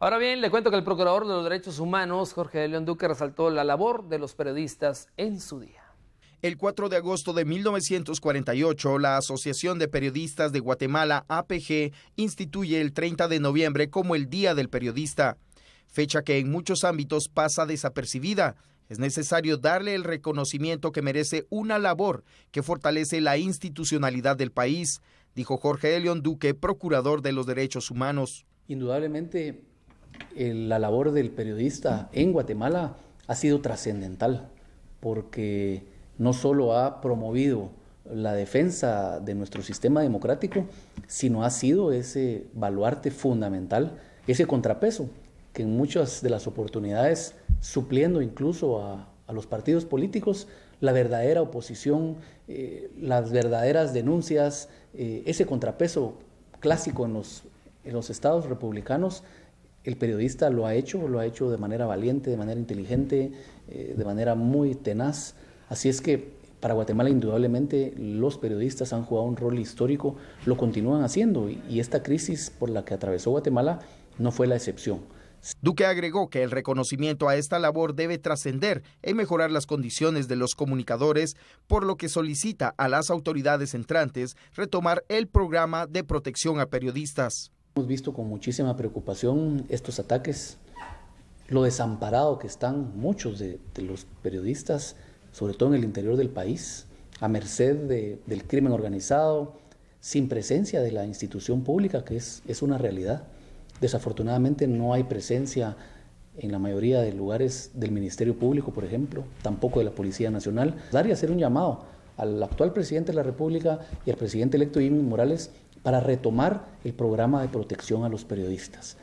Ahora bien, le cuento que el procurador de los derechos humanos, Jorge Elion Duque, resaltó la labor de los periodistas en su día. El 4 de agosto de 1948, la Asociación de Periodistas de Guatemala, APG, instituye el 30 de noviembre como el Día del Periodista, fecha que en muchos ámbitos pasa desapercibida. Es necesario darle el reconocimiento que merece una labor que fortalece la institucionalidad del país, dijo Jorge Elion Duque, procurador de los derechos humanos. Indudablemente eh, la labor del periodista en Guatemala ha sido trascendental, porque no solo ha promovido la defensa de nuestro sistema democrático, sino ha sido ese baluarte fundamental, ese contrapeso, que en muchas de las oportunidades, supliendo incluso a, los partidos políticos, la verdadera oposición, eh, las verdaderas denuncias, eh, ese contrapeso clásico en los estados republicanos el periodista lo ha hecho, lo ha hecho de manera valiente, de manera inteligente, eh, de manera muy tenaz. Así es que para Guatemala indudablemente los periodistas han jugado un rol histórico, lo continúan haciendo y, y esta crisis por la que atravesó Guatemala no fue la excepción. Duque agregó que el reconocimiento a esta labor debe trascender en mejorar las condiciones de los comunicadores, por lo que solicita a las autoridades entrantes retomar el programa de protección a periodistas. Hemos visto con muchísima preocupación estos ataques, lo desamparado que están muchos de, los periodistas, sobre todo en el interior del país, a merced del crimen organizado, sin presencia de la institución pública, que es, es una realidad. Desafortunadamente no hay presencia en la mayoría de lugares del Ministerio Público, por ejemplo, tampoco de la Policía Nacional. Dar y hacer un llamado al actual presidente de la República y al presidente electo Jimmy Morales para retomar el programa de protección a los periodistas.